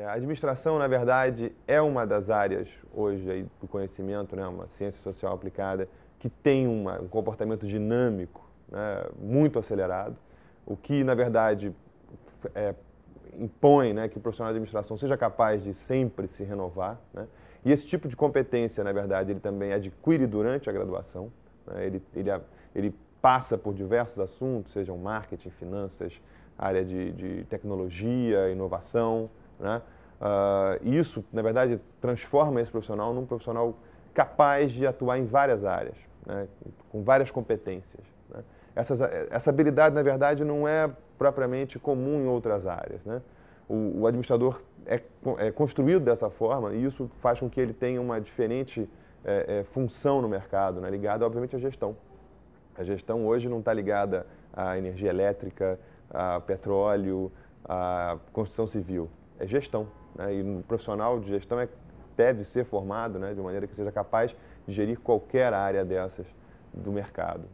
É, a administração, na verdade, é uma das áreas hoje aí do conhecimento, né, uma ciência social aplicada, que tem uma, um comportamento dinâmico né, muito acelerado, o que, na verdade, é, impõe né, que o profissional de administração seja capaz de sempre se renovar. Né? E esse tipo de competência, na verdade, ele também adquire durante a graduação. Né? Ele, ele, ele passa por diversos assuntos, sejam marketing, finanças, área de, de tecnologia, inovação, né? Uh, isso, na verdade, transforma esse profissional num profissional capaz de atuar em várias áreas, né? com várias competências. Né? essa habilidade, na verdade, não é propriamente comum em outras áreas. Né? O, o administrador é, é, construído dessa forma e isso faz com que ele tenha uma diferente é, é, função no mercado, né? ligada, obviamente, à gestão. A gestão hoje não está ligada à energia elétrica, a petróleo, à construção civil é gestão. Né? E o profissional de gestão é, deve ser formado né, de maneira que seja capaz de gerir qualquer área dessas do mercado.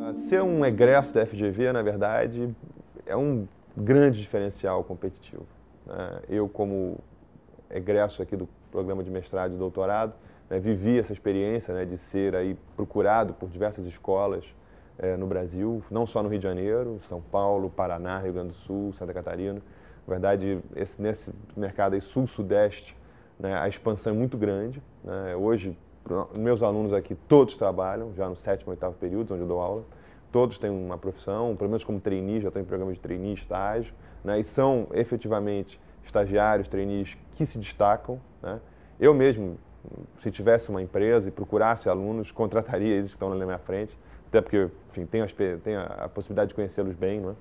Ah, ser um egresso da FGV, na verdade, é um grande diferencial competitivo. Né? Eu, como egresso aqui do programa de mestrado e doutorado, né, vivi essa experiência né, de ser aí procurado por diversas escolas é, no Brasil, não só no Rio de Janeiro, São Paulo, Paraná, Rio Grande do Sul, Santa Catarina. Na verdade, esse, nesse mercado sul-sudeste, né, a expansão é muito grande. Né? Hoje, meus alunos aqui todos trabalham, já no sétimo, oitavo período, onde eu dou aula. Todos têm uma profissão, pelo menos como trainee, já estão em programa de trainee, estágio. Né? E são efetivamente estagiários, trainees que se destacam. Né? Eu mesmo, se tivesse uma empresa e procurasse alunos, contrataria eles que estão na minha frente até porque, enfim, tenho, tenho a possibilidade de conhecê-los bem, não é?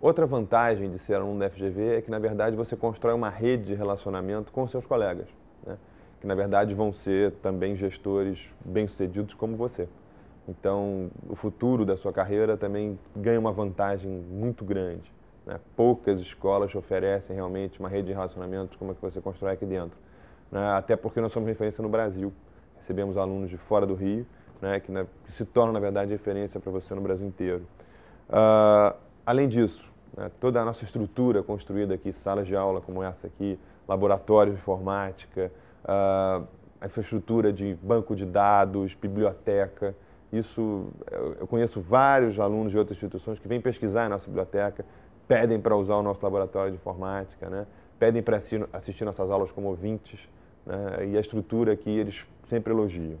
Outra vantagem de ser aluno da FGV é que, na verdade, você constrói uma rede de relacionamento com seus colegas, né? que, na verdade, vão ser também gestores bem-sucedidos como você. Então, o futuro da sua carreira também ganha uma vantagem muito grande. Né? Poucas escolas oferecem realmente uma rede de relacionamentos como a que você constrói aqui dentro. Né? Até porque nós somos referência no Brasil. Recebemos alunos de fora do Rio né, que, né, que, se torna, na verdade, referência para você no Brasil inteiro. Uh, além disso, né, toda a nossa estrutura construída aqui, salas de aula como essa aqui, laboratórios de informática, uh, a infraestrutura de banco de dados, biblioteca, isso eu conheço vários alunos de outras instituições que vêm pesquisar a nossa biblioteca, pedem para usar o nosso laboratório de informática, né? pedem para assistir, assistir nossas aulas como ouvintes, né? e a estrutura que eles sempre elogiam.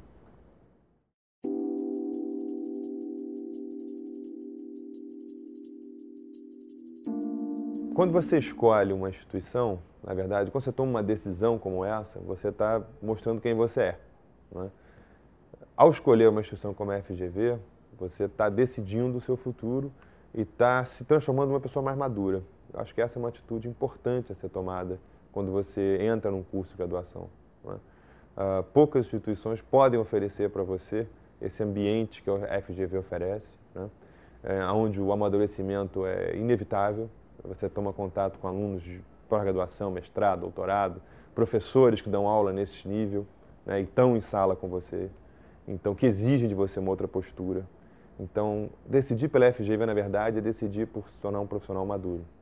Quando você escolhe uma instituição, na verdade, quando você toma uma decisão como essa, você está mostrando quem você é. Né? Ao escolher uma instituição como a FGV, você está decidindo o seu futuro e está se transformando uma pessoa mais madura. Eu acho que essa é uma atitude importante a ser tomada quando você entra num curso de graduação. Né? Uh, poucas instituições podem oferecer para você esse ambiente que a FGV oferece, né? é, onde o amadurecimento é inevitável, você toma contato com alunos de pós-graduação, mestrado, doutorado, professores que dão aula nesse nível né, e estão em sala com você, então que exigem de você uma outra postura. Então, decidir pela FGV, na verdade, é decidir por se tornar um profissional maduro.